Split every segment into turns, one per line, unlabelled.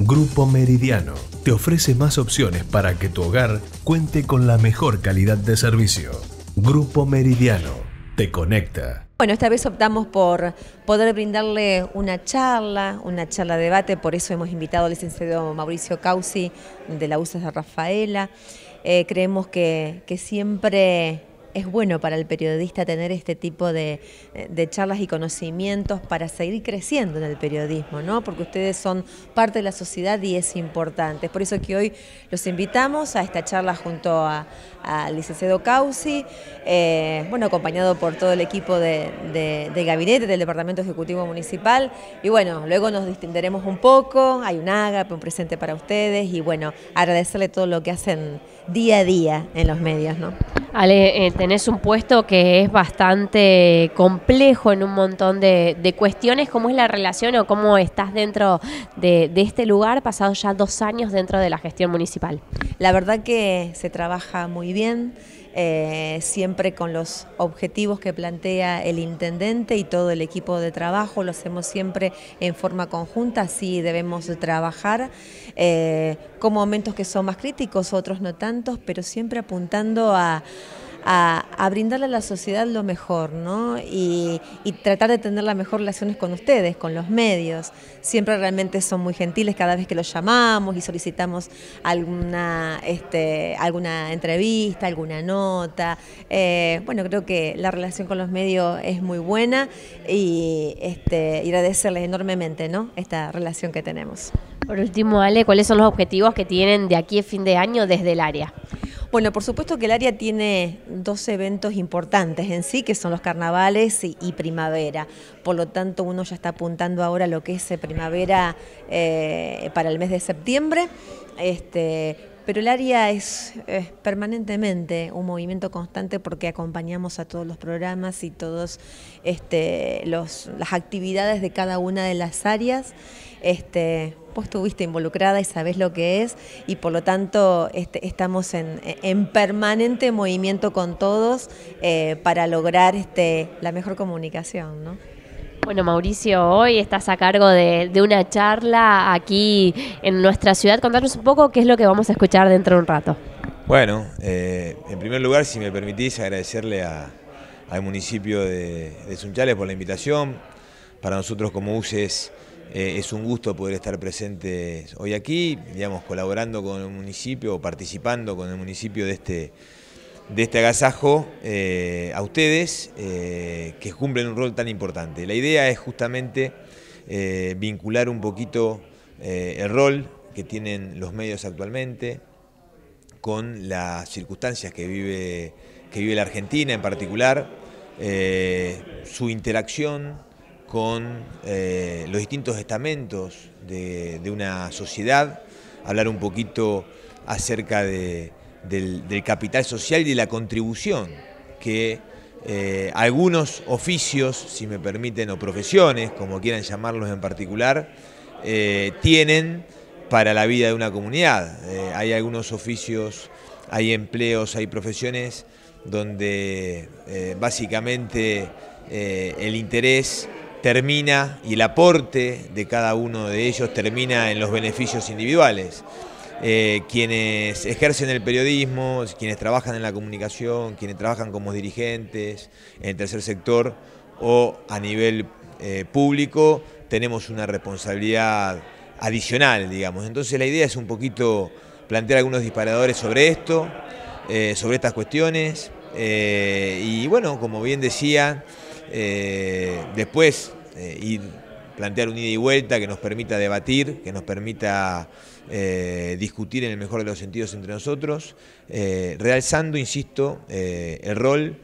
Grupo Meridiano te ofrece más opciones para que tu hogar cuente con la mejor calidad de servicio. Grupo Meridiano te conecta.
Bueno, esta vez optamos por poder brindarle una charla, una charla de debate, por eso hemos invitado al licenciado Mauricio Causi de la U.S.A. de Rafaela. Eh, creemos que, que siempre es bueno para el periodista tener este tipo de, charlas y conocimientos para seguir creciendo en el periodismo, ¿no? Porque ustedes son parte de la sociedad y es importante. Es por eso que hoy los invitamos a esta charla junto a, al licenciado Causi, eh, bueno, acompañado por todo el equipo de, gabinete del Departamento Ejecutivo Municipal. Y bueno, luego nos distenderemos un poco, hay un ágape, un presente para ustedes y bueno, agradecerle todo lo que hacen día a día en los
medios, ¿no? Ale, eh, tenés un puesto que es bastante complejo en un montón de, cuestiones, cómo es la relación o cómo estás dentro de, de este lugar, pasados ya dos años dentro de la gestión municipal. La verdad que se trabaja muy
bien bien, eh, siempre con los objetivos que plantea el intendente y todo el equipo de trabajo, lo hacemos siempre en forma conjunta, así debemos trabajar, eh, con momentos que son más críticos, otros no tantos, pero siempre apuntando a a, brindarle a la sociedad lo mejor, ¿no? Y, tratar de tener las mejores relaciones con ustedes, con los medios. Siempre realmente son muy gentiles cada vez que los llamamos y solicitamos alguna, este, alguna entrevista, alguna nota. Eh, bueno, creo que la relación con los medios es muy buena y, este, agradecerles enormemente, ¿no? Esta relación que tenemos.
Por último, Ale, ¿cuáles son los objetivos que tienen de aquí a fin de año desde el área? Bueno, por supuesto
que el área tiene dos eventos importantes en sí, que son los carnavales y, primavera. Por lo tanto, uno ya está apuntando ahora lo que es eh, primavera eh, para el mes de septiembre. Este, pero el área es, permanentemente un movimiento constante porque acompañamos a todos los programas y todas este, las actividades de cada una de las áreas. Este, vos estuviste involucrada y sabés lo que es y por lo tanto este, estamos en, permanente movimiento con todos eh, para lograr este, la mejor comunicación.
Bueno, Mauricio, hoy estás a cargo de, una charla aquí en nuestra ciudad. Contanos un poco qué es lo que vamos a escuchar dentro de un rato.
Bueno, eh, en primer lugar, si me permitís, agradecerle al municipio de, Sunchales por la invitación. Para nosotros como UCES eh, es un gusto poder estar presente hoy aquí, digamos, colaborando con el municipio, participando con el municipio de este de este agasajo eh, a ustedes eh, que cumplen un rol tan importante. La idea es justamente eh, vincular un poquito el rol que tienen los medios actualmente con las circunstancias que vive, que vive la Argentina en particular, su interacción con los distintos estamentos de una sociedad, hablar un poquito acerca de del, capital social y de la contribución que eh, algunos oficios, si me permiten, o profesiones, como quieran llamarlos en particular, eh, tienen para la vida de una comunidad. Eh, hay algunos oficios, hay empleos, hay profesiones donde básicamente el interés termina y el aporte de cada uno de ellos termina en los beneficios individuales. Eh, quienes ejercen el periodismo, quienes trabajan en la comunicación, quienes trabajan como dirigentes en el tercer sector o a nivel eh, público, tenemos una responsabilidad adicional, digamos. Entonces la idea es un poquito plantear algunos disparadores sobre esto, eh, sobre estas cuestiones. y bueno, como bien decía, después plantear un ida y vuelta que nos permita debatir, que nos permita eh, discutir en el mejor de los sentidos entre nosotros, eh, realzando, insisto, eh, el rol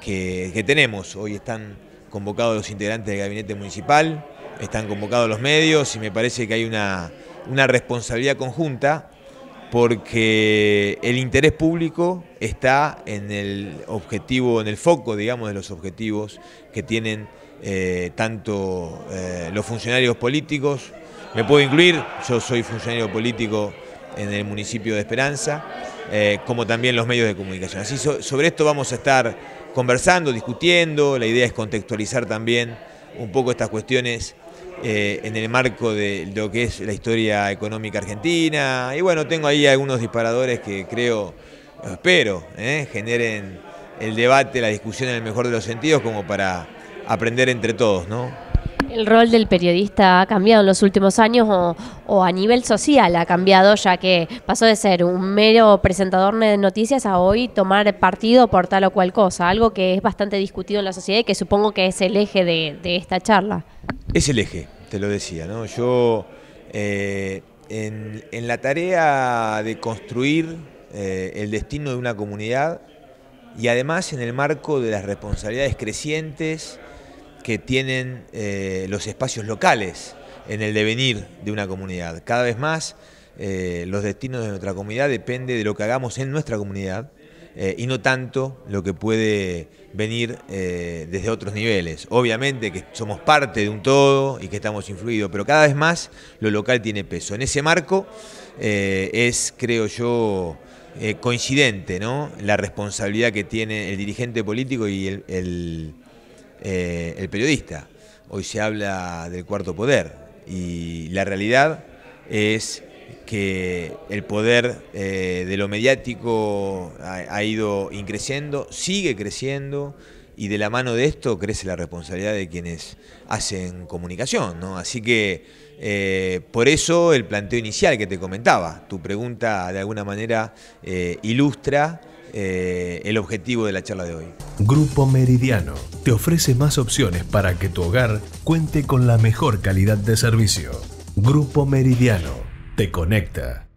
que, tenemos. Hoy están convocados los integrantes del gabinete municipal, están convocados los medios y me parece que hay una, una responsabilidad conjunta porque el interés público está en el objetivo, en el foco, digamos, de los objetivos que tienen eh, tanto eh, los funcionarios políticos, me puedo incluir, yo soy funcionario político en el municipio de Esperanza, eh, como también los medios de comunicación. Así sobre esto vamos a estar conversando, discutiendo, la idea es contextualizar también un poco estas cuestiones en el marco de lo que es la historia económica argentina. Y bueno, tengo ahí algunos disparadores que creo, espero, generen el debate, la discusión en el mejor de los sentidos, como para aprender entre todos, ¿no?
¿El rol del periodista ha cambiado en los últimos años o, a nivel social ha cambiado ya que pasó de ser un mero presentador de noticias a hoy tomar partido por tal o cual cosa? Algo que es bastante discutido en la sociedad y que supongo que es el eje de, esta charla.
Es el eje, te lo decía, ¿no? Yo eh, en, la tarea de construir eh, el destino de una comunidad y además en el marco de las responsabilidades crecientes que tienen eh, los espacios locales en el devenir de una comunidad. Cada vez más eh, los destinos de nuestra comunidad depende de lo que hagamos en nuestra comunidad eh, y no tanto lo que puede venir desde otros niveles. Obviamente que somos parte de un todo y que estamos influidos, pero cada vez más lo local tiene peso. En ese marco es, creo yo, coincidente ¿no? la responsabilidad que tiene el dirigente político y el eh, el periodista. Hoy se habla del cuarto poder y la realidad es que el poder eh, de lo mediático ha, ido increciendo, sigue creciendo y de la mano de esto crece la responsabilidad de quienes hacen comunicación. Así que eh, por eso el planteo inicial que te comentaba, tu pregunta de alguna manera ilustra eh, el objetivo de la charla de hoy. Grupo Meridiano te ofrece más opciones para que tu hogar cuente con la mejor calidad de servicio. Grupo Meridiano te conecta.